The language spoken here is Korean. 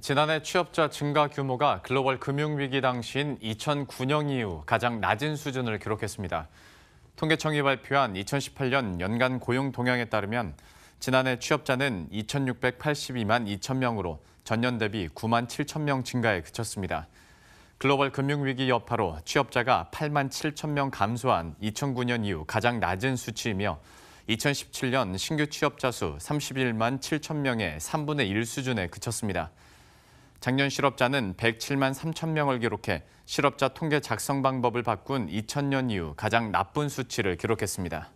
지난해 취업자 증가 규모가 글로벌 금융위기 당시인 2009년 이후 가장 낮은 수준을 기록했습니다. 통계청이 발표한 2018년 연간 고용 동향에 따르면 지난해 취업자는 2,682만 2천 명으로 전년 대비 9만 7천 명 증가에 그쳤습니다. 글로벌 금융위기 여파로 취업자가 8만 7천 명 감소한 2009년 이후 가장 낮은 수치이며 2017년 신규 취업자 수 31만 7천 명의 3분의 1 수준에 그쳤습니다. 작년 실업자는 107만 3천 명을 기록해 실업자 통계 작성 방법을 바꾼 2000년 이후 가장 나쁜 수치를 기록했습니다.